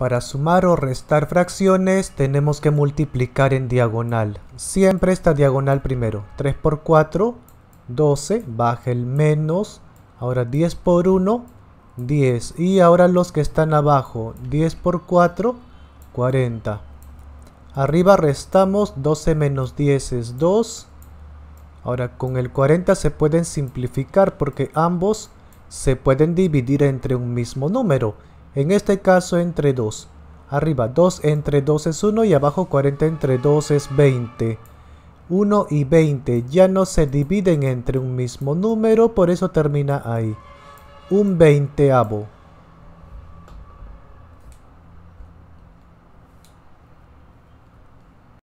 Para sumar o restar fracciones tenemos que multiplicar en diagonal. Siempre esta diagonal primero. 3 por 4, 12, baja el menos. Ahora 10 por 1, 10. Y ahora los que están abajo, 10 por 4, 40. Arriba restamos 12 menos 10 es 2. Ahora con el 40 se pueden simplificar porque ambos se pueden dividir entre un mismo número. En este caso entre 2. Arriba 2 entre 2 es 1 y abajo 40 entre 2 es 20. 1 y 20 ya no se dividen entre un mismo número, por eso termina ahí. Un 20 veinteavo.